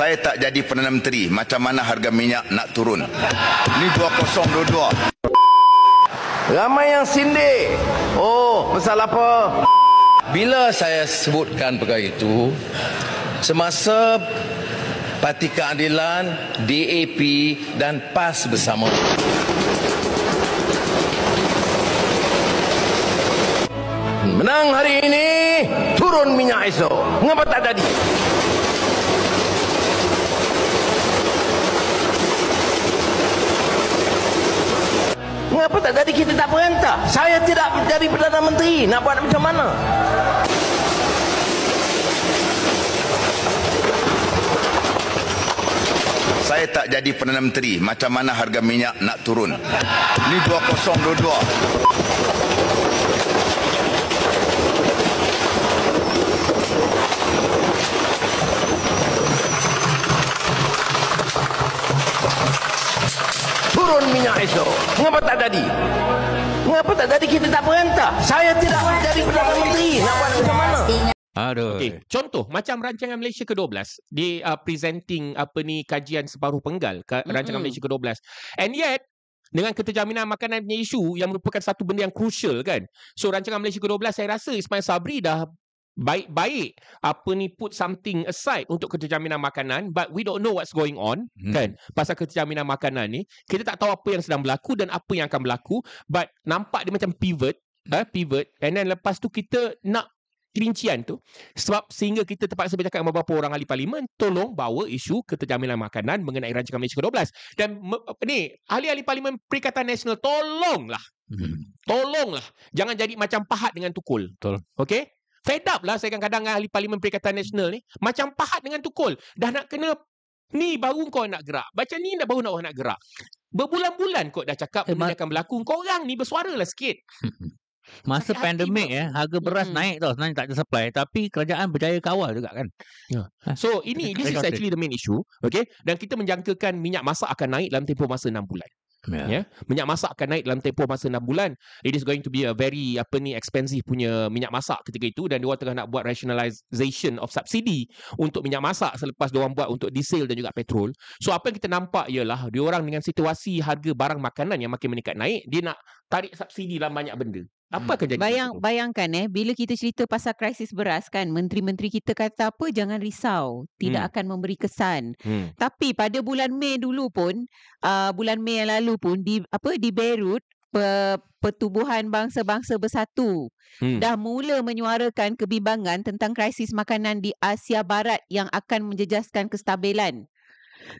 saya tak jadi Perdana Menteri macam mana harga minyak nak turun. Ini 2022. Ramai yang sindir. Oh, pasal apa? Bila saya sebutkan perkara itu, semasa Parti Keadilan, DAP dan PAS bersama. Menang hari ini, turun minyak esok. Mengapa tak jadi? Apa tak jadi kita tak perintah? Saya tidak jadi Perdana Menteri. Nak buat macam mana? Saya tak jadi Perdana Menteri. Macam mana harga minyak nak turun? Ini 2022. turun minyak esok? Mengapa tak tadi? Mengapa tak tadi kita tak perintah? Saya tidak menjadi Perdana Menteri. Nak buat macam mana? Aduh. Okay. Contoh macam rancangan Malaysia ke-12 di uh, presenting apa ni kajian separuh penggal ke, mm-hmm. rancangan Malaysia ke-12. And yet dengan keterjaminan makanan punya isu yang merupakan satu benda yang crucial kan. So rancangan Malaysia ke-12 saya rasa Ismail Sabri dah baik-baik apa ni put something aside untuk keterjaminan makanan but we don't know what's going on hmm. kan pasal keterjaminan makanan ni kita tak tahu apa yang sedang berlaku dan apa yang akan berlaku but nampak dia macam pivot hmm. eh, pivot and then lepas tu kita nak rincian tu sebab sehingga kita terpaksa bercakap dengan beberapa orang ahli parlimen tolong bawa isu keterjaminan makanan mengenai rancangan Malaysia ke-12 dan ni ahli-ahli parlimen Perikatan Nasional tolonglah hmm. tolonglah jangan jadi macam pahat dengan tukul betul okey Fed up lah saya kadang-kadang dengan ahli parlimen Perikatan Nasional ni. Macam pahat dengan tukul. Dah nak kena ni baru kau nak gerak. Macam ni dah baru nak, nak gerak. Berbulan-bulan kau dah cakap hey, eh, benda akan berlaku. Kau orang ni bersuara lah sikit. Masa Hati-hati pandemik eh, harga beras hmm. naik tau. Sebenarnya tak ada supply. Tapi kerajaan berjaya kawal juga kan. Ya. Ha. So ini, this is actually the main issue. Okay. Dan kita menjangkakan minyak masak akan naik dalam tempoh masa 6 bulan. Yeah. yeah. Minyak masak akan naik dalam tempoh masa 6 bulan. It is going to be a very apa ni expensive punya minyak masak ketika itu dan dia tengah nak buat rationalisation of subsidy untuk minyak masak selepas dia buat untuk diesel dan juga petrol. So apa yang kita nampak ialah dia dengan situasi harga barang makanan yang makin meningkat naik, dia nak tarik subsidi dalam banyak benda apa akan jadi Bayang, bayangkan eh bila kita cerita pasal krisis beras kan menteri-menteri kita kata apa jangan risau tidak hmm. akan memberi kesan hmm. tapi pada bulan Mei dulu pun uh, bulan Mei yang lalu pun di apa di Beirut pe, pertubuhan bangsa-bangsa bersatu hmm. dah mula menyuarakan kebimbangan tentang krisis makanan di Asia Barat yang akan menjejaskan kestabilan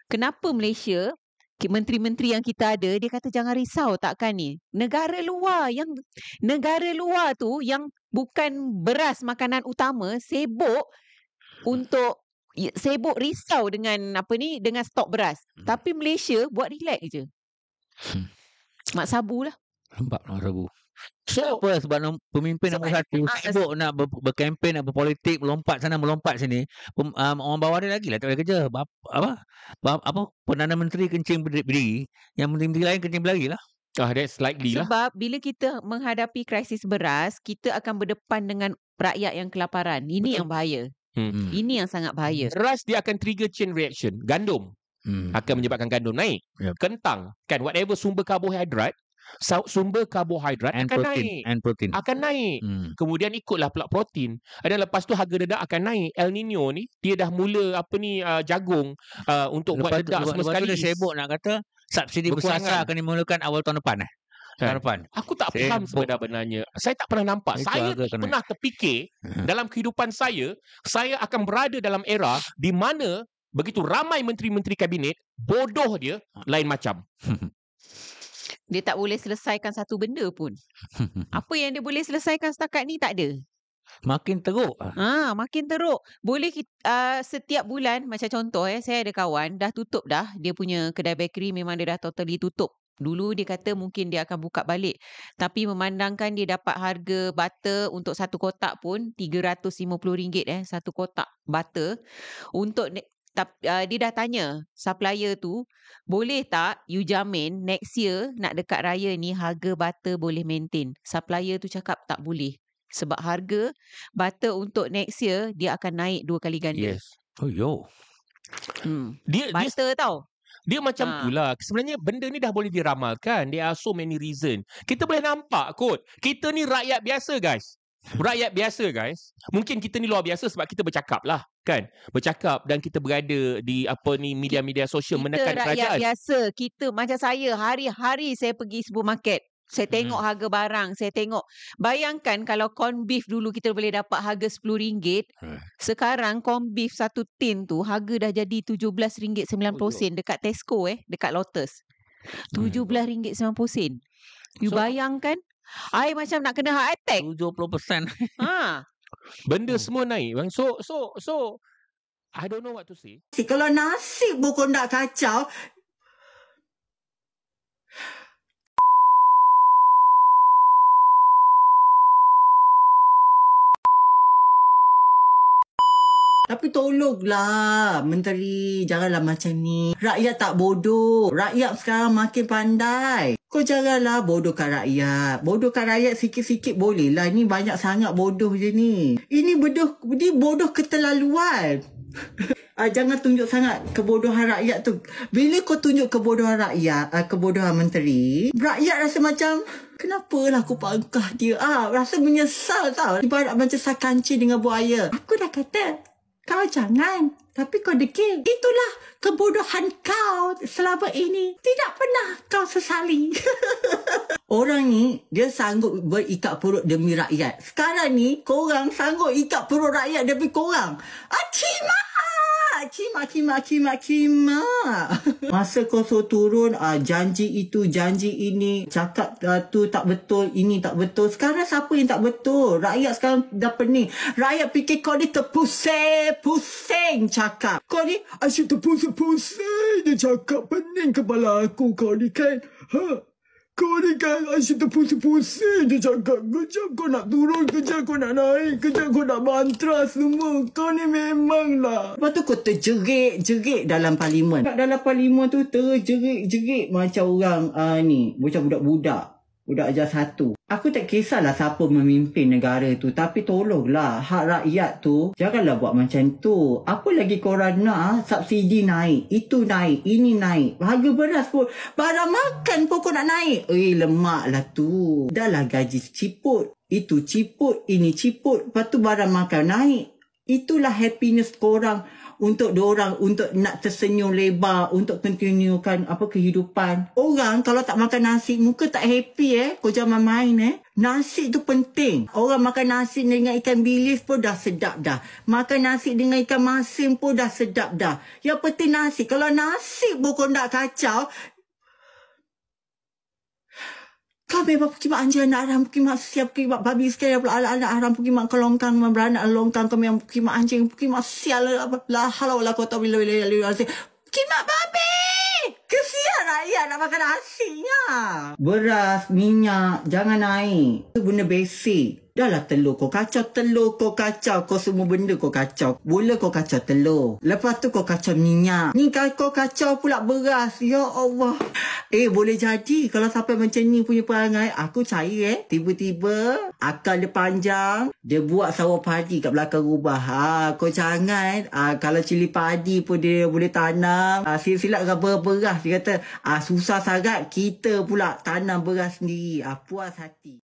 kenapa Malaysia menteri-menteri yang kita ada dia kata jangan risau takkan ni negara luar yang negara luar tu yang bukan beras makanan utama sibuk untuk ya, sibuk risau dengan apa ni dengan stok beras hmm. tapi Malaysia buat relax je hmm. mak sabulah Lembab nombor lah Rabu. Siapa so, lah sebab pemimpin nombor satu ah, sibuk nak ber- berkempen nak berpolitik melompat sana melompat sini um, orang bawah dia lagi lah tak ada kerja Bap- apa Bap- apa Perdana Menteri kencing berdiri yang menteri-menteri lain kencing berlari lah Oh, that's likely lah. Sebab bila kita menghadapi krisis beras, kita akan berdepan dengan rakyat yang kelaparan. Ini Betul. yang bahaya. Hmm. hmm. Ini yang sangat bahaya. Beras dia akan trigger chain reaction. Gandum. Hmm. Akan menyebabkan gandum naik. Yep. Kentang. Kan, whatever sumber karbohidrat sumber karbohidrat akan protein. naik and protein akan naik hmm. kemudian ikutlah pula protein dan lepas tu harga dedak akan naik el nino ni dia dah mula apa ni uh, jagung uh, untuk lepas buat dedak semua sekali dia sibuk nak kata subsidi besar akan dimulakan awal tahun depan eh tahun eh. depan aku tak sibuk. faham sebenarnya saya tak pernah nampak Itu saya pernah terfikir hmm. dalam kehidupan saya saya akan berada dalam era di mana begitu ramai menteri-menteri kabinet bodoh dia lain macam hmm. Dia tak boleh selesaikan satu benda pun. Apa yang dia boleh selesaikan setakat ni tak ada. Makin teruk. Ah. Ha, makin teruk. Boleh uh, setiap bulan macam contoh eh saya ada kawan dah tutup dah dia punya kedai bakery memang dia dah totally tutup. Dulu dia kata mungkin dia akan buka balik. Tapi memandangkan dia dapat harga butter untuk satu kotak pun RM350 eh. Satu kotak butter. Untuk uh, dia dah tanya supplier tu boleh tak you jamin next year nak dekat raya ni harga butter boleh maintain supplier tu cakap tak boleh sebab harga butter untuk next year dia akan naik dua kali ganda yes oh yo hmm. dia butter dia... tau dia macam ha. Ah. pula. Sebenarnya benda ni dah boleh diramalkan. There are so many reason. Kita boleh nampak kot. Kita ni rakyat biasa guys. Rakyat biasa guys. Mungkin kita ni luar biasa sebab kita bercakap lah kan bercakap dan kita berada di apa ni media-media sosial kita menekan kerajaan. Kita biasa, kita macam saya hari-hari saya pergi market, saya hmm. tengok hmm. harga barang, saya tengok. Bayangkan kalau corn beef dulu kita boleh dapat harga RM10. Hmm. Eh. Sekarang corn beef satu tin tu harga dah jadi RM17.90 oh, ya. dekat Tesco eh, dekat Lotus. RM17.90. Hmm. You so, bayangkan? Ai macam nak kena heart attack. 70%. Ha. Benda hmm. semua naik bang. So so so I don't know what to say. Si kalau nasi buku nak kacau. Tapi tolonglah menteri janganlah macam ni. Rakyat tak bodoh. Rakyat sekarang makin pandai. Kau janganlah bodohkan rakyat. Bodohkan rakyat sikit-sikit boleh lah. Ini banyak sangat bodoh je ni. Ini bodoh, ini bodoh keterlaluan. uh, jangan tunjuk sangat kebodohan rakyat tu. Bila kau tunjuk kebodohan rakyat, uh, kebodohan menteri, rakyat rasa macam, kenapalah aku pangkah dia? Ah, rasa menyesal tau. Ibarat macam sakanci dengan buaya. Aku dah kata, kau jangan. Tapi kau degil. Itulah kebodohan kau selama ini. Tidak pernah kau sesali. Orang ni, dia sanggup berikat perut demi rakyat. Sekarang ni, korang sanggup ikat perut rakyat demi korang. Acik mah! kima, kima, kima, kima. Ha. Masa kau suruh turun, uh, janji itu, janji ini, cakap uh, tu tak betul, ini tak betul. Sekarang siapa yang tak betul? Rakyat sekarang dah pening. Rakyat fikir kau ni terpusing, pusing cakap. Kau ni asyik terpusing, pusing dia cakap. Pening kepala aku kau ni kan? Huh? Ha. Kau ni kan asyik terpusing-pusing je cakap. Kejap kau nak turun, kejap kau nak naik, kejap kau nak mantra semua. Kau ni memang lah. Lepas tu kau terjerit-jerit dalam parlimen. Kat dalam parlimen tu terjerit-jerit macam orang uh, ni. Macam budak-budak. Budak ajar satu. Aku tak kisahlah siapa memimpin negara tu tapi tolonglah hak rakyat tu janganlah buat macam tu. Apa lagi korang nak ah? subsidi naik, itu naik, ini naik. Harga beras pun, barang makan pun kau nak naik. Eh lemaklah tu. Dahlah gaji ciput, itu ciput, ini ciput. Lepas tu barang makan naik. Itulah happiness korang untuk dia orang untuk nak tersenyum lebar untuk continuekan apa kehidupan orang kalau tak makan nasi muka tak happy eh kau jangan main eh nasi tu penting orang makan nasi dengan ikan bilis pun dah sedap dah makan nasi dengan ikan masin pun dah sedap dah yang penting nasi kalau nasi bukan kau nak kacau kau bebas pergi mak anjing nak aram pergi mak siap, pergi mak babi sekali, pula anak-anak haram, pergi mak kelongkang, mak beranak longkang, kau memang pergi mak anjing, pergi mak sial, lah, lah halau lah kota wilayah bila-bila yang lalu Pergi mak babi! Kesian ayah nak makan asingnya. Beras, minyak, jangan naik. Itu benda basic. Dah lah telur kau kacau. Telur kau kacau. Kau semua benda kau kacau. Bola kau kacau telur. Lepas tu kau kacau minyak. Ni kau kacau pula beras. Ya Allah. Eh boleh jadi. Kalau sampai macam ni punya perangai. Aku cari eh. Tiba-tiba. Akal dia panjang. Dia buat sawah padi kat belakang rubah. Ha, kau jangan. Ha, kalau cili padi pun dia boleh tanam. Ha, silap-silap beras. Dia kata ha, susah sangat. Kita pula tanam beras sendiri. Ha, puas hati.